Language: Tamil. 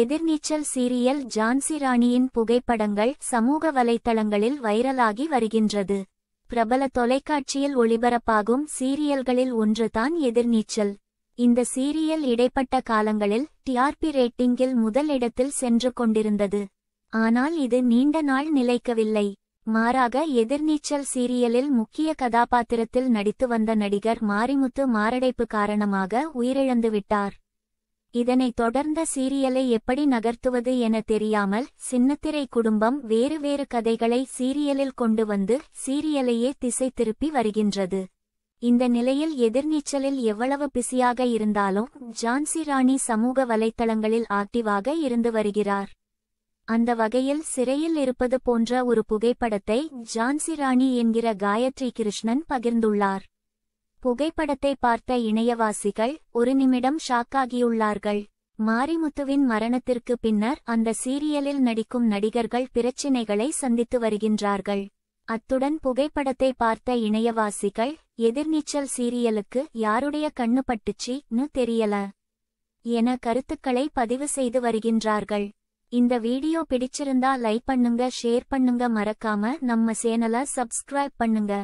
எதிர்நீச்சல் சீரியல் ஜான்சி ராணியின் புகைப்படங்கள் சமூக வலைத்தளங்களில் வைரலாகி வருகின்றது பிரபல தொலைக்காட்சியில் ஒளிபரப்பாகும் சீரியல்களில் ஒன்றுதான் எதிர்நீச்சல் இந்த சீரியல் இடைப்பட்ட காலங்களில் டிஆர்பி ரேட்டிங்கில் முதல் இடத்தில் சென்று கொண்டிருந்தது ஆனால் இது நீண்ட நாள் நிலைக்கவில்லை மாறாக எதிர்நீச்சல் சீரியலில் முக்கிய கதாபாத்திரத்தில் நடித்து வந்த நடிகர் மாரிமுத்து மாரடைப்பு காரணமாக உயிரிழந்துவிட்டார் இதனைத் தொடர்ந்த சீரியலை எப்படி நகர்த்துவது என தெரியாமல் சின்னத்திரை குடும்பம் வேறு வேறு கதைகளை சீரியலில் கொண்டு வந்து சீரியலையே திசை திருப்பி வருகின்றது இந்த நிலையில் எதிர்நீச்சலில் எவ்வளவு பிஸியாக இருந்தாலும் ஜான்சி ராணி சமூக வலைத்தளங்களில் ஆக்டிவாக இருந்து வருகிறார் அந்த வகையில் சிறையில் இருப்பது போன்ற ஒரு புகைப்படத்தை ஜான்சி ராணி என்கிற காயத்ரி கிருஷ்ணன் பகிர்ந்துள்ளார் புகைப்படத்தை பார்த்த இணையவாசிகள் ஒரு நிமிடம் ஷாக்காகியுள்ளார்கள் மாரிமுத்துவின் மரணத்திற்கு பின்னர் அந்த சீரியலில் நடிக்கும் நடிகர்கள் பிரச்சினைகளை சந்தித்து வருகின்றார்கள் அத்துடன் புகைப்படத்தை பார்த்த இணையவாசிகள் எதிர்நீச்சல் சீரியலுக்கு யாருடைய கண்ணு பட்டுச்சி தெரியல என கருத்துக்களை பதிவு செய்து வருகின்றார்கள் இந்த வீடியோ பிடிச்சிருந்தா லைக் பண்ணுங்க ஷேர் பண்ணுங்க மறக்காம நம்ம சேனலை சப்ஸ்கிரைப் பண்ணுங்க